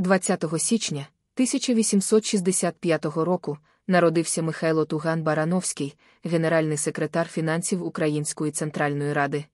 20 січня 1865 року народився Михайло Туган Барановський, генеральний секретар фінансів Української центральної ради.